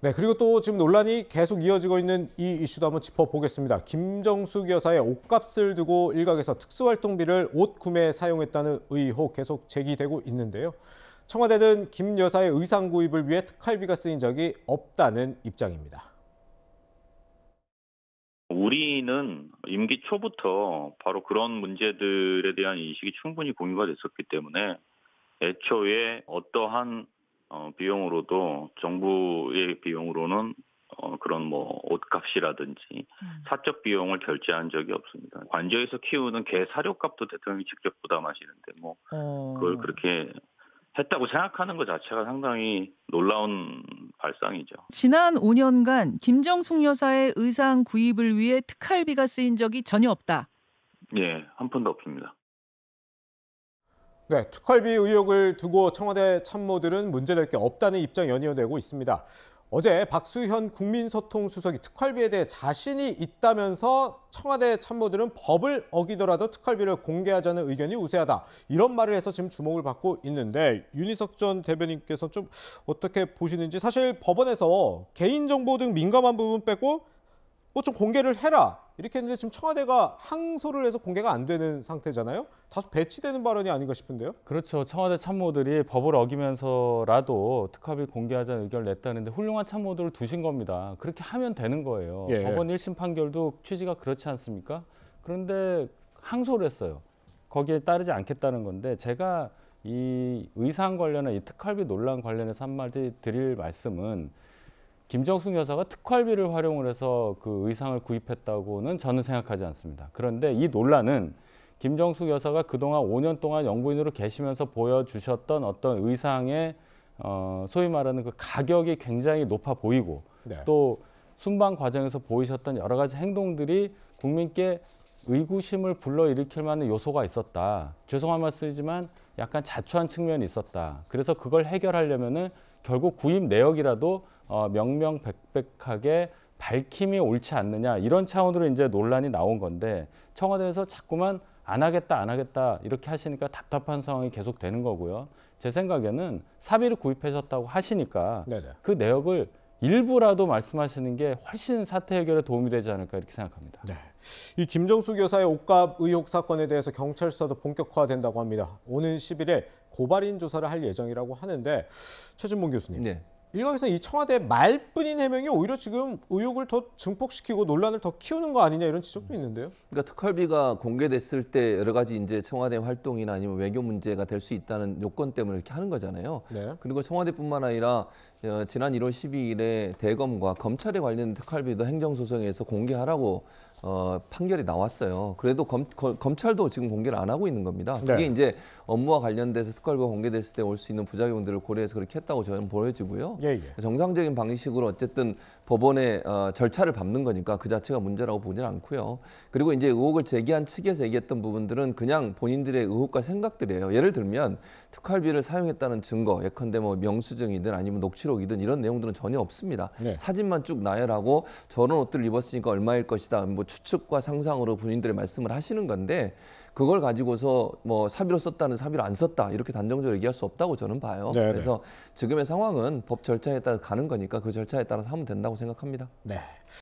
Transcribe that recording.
네, 그리고 또 지금 논란이 계속 이어지고 있는 이 이슈도 한번 짚어보겠습니다. 김정숙 여사의 옷값을 두고 일각에서 특수활동비를 옷 구매에 사용했다는 의혹 계속 제기되고 있는데요. 청와대는 김 여사의 의상 구입을 위해 특활비가 쓰인 적이 없다는 입장입니다. 우리는 임기 초부터 바로 그런 문제들에 대한 인식이 충분히 공유가 됐었기 때문에 애초에 어떠한 어, 비용으로도 정부의 비용으로는 어, 그런 뭐 옷값이라든지 음. 사적 비용을 결제한 적이 없습니다. 관저에서 키우는 개 사료값도 대통령이 직접 부담하시는데 뭐 오. 어. 그걸 그렇게 했다고 생각하는 것 자체가 상당히 놀라운 발상이죠. 지난 5년간 김정숙 여사의 의상 구입을 위해 특할비가 쓰인 적이 전혀 없다. 예, 한 푼도 없습니다. 네, 특활비 의혹을 두고 청와대 참모들은 문제될 게 없다는 입장 연이어 되고 있습니다. 어제 박수현 국민소통수석이 특활비에 대해 자신이 있다면서 청와대 참모들은 법을 어기더라도 특활비를 공개하자는 의견이 우세하다. 이런 말을 해서 지금 주목을 받고 있는데 윤희석 전 대변인께서 좀 어떻게 보시는지 사실 법원에서 개인정보 등 민감한 부분 빼고 뭐 좀 공개를 해라 이렇게 했는데 지금 청와대가 항소를 해서 공개가 안 되는 상태잖아요. 다소 배치되는 발언이 아닌가 싶은데요. 그렇죠. 청와대 참모들이 법을 어기면서라도 특합을 공개하자는 의견을 냈다는데 훌륭한 참모들을 두신 겁니다. 그렇게 하면 되는 거예요. 예. 법원 1심 판결도 취지가 그렇지 않습니까? 그런데 항소를 했어요. 거기에 따르지 않겠다는 건데 제가 이 의상 관련한 이 특활비 논란 관련해서 한마디 드릴 말씀은 김정숙 여사가 특활비를 활용을 해서 그 의상을 구입했다고는 저는 생각하지 않습니다. 그런데 이 논란은 김정숙 여사가 그동안 5년 동안 영부인으로 계시면서 보여주셨던 어떤 의상의 어, 소위 말하는 그 가격이 굉장히 높아 보이고 네. 또 순방 과정에서 보이셨던 여러 가지 행동들이 국민께 의구심을 불러일으킬 만한 요소가 있었다. 죄송한 말씀이지만 약간 자초한 측면이 있었다. 그래서 그걸 해결하려면 결국 구입 내역이라도 어, 명명백백하게 밝힘이 옳지 않느냐 이런 차원으로 이제 논란이 나온 건데 청와대에서 자꾸만 안 하겠다 안 하겠다 이렇게 하시니까 답답한 상황이 계속 되는 거고요. 제 생각에는 사비를 구입하셨다고 하시니까 네네. 그 내역을 일부라도 말씀하시는 게 훨씬 사태 해결에 도움이 되지 않을까 이렇게 생각합니다. 네. 이 김정숙 여사의 옷값 의혹 사건에 대해서 경찰 수사도 본격화된다고 합니다. 오는 11일 고발인 조사를 할 예정이라고 하는데 최준봉 교수님. 네. 일각에서 이 청와대 말뿐인 해명이 오히려 지금 의혹을 더 증폭시키고 논란을 더 키우는 거 아니냐 이런 지적도 있는데요. 그러니까 특활비가 공개됐을 때 여러 가지 이제 청와대 활동이나 아니면 외교 문제가 될 수 있다는 요건 때문에 이렇게 하는 거잖아요. 네. 그리고 그 청와대뿐만 아니라 어, 지난 1월 12일에 대검과 검찰에 관련된 특활비도 행정소송에서 공개하라고 어, 판결이 나왔어요. 그래도 검, 찰도 지금 공개를 안 하고 있는 겁니다. 네. 그게 이제 업무와 관련돼서 특활부가 공개됐을 때 올 수 있는 부작용들을 고려해서 그렇게 했다고 저는 보여지고요. 예, 예. 정상적인 방식으로 어쨌든 법원의 어, 절차를 밟는 거니까 그 자체가 문제라고 보지는 않고요. 그리고 이제 의혹을 제기한 측에서 얘기했던 부분들은 그냥 본인들의 의혹과 생각들이에요. 예를 들면 특활비를 사용했다는 증거, 예컨대 뭐 명수증이든 아니면 녹취록이든 이런 내용들은 전혀 없습니다. 네. 사진만 쭉 나열하고 저런 옷들을 입었으니까 얼마일 것이다. 뭐 추측과 상상으로 본인들의 말씀을 하시는 건데 그걸 가지고서 뭐 사비로 썼다는 사비로 안 썼다 이렇게 단정적으로 얘기할 수 없다고 저는 봐요. 네, 네. 그래서 지금의 상황은 법 절차에 따라 가는 거니까 그 절차에 따라서 하면 된다고 생각합니다. 네.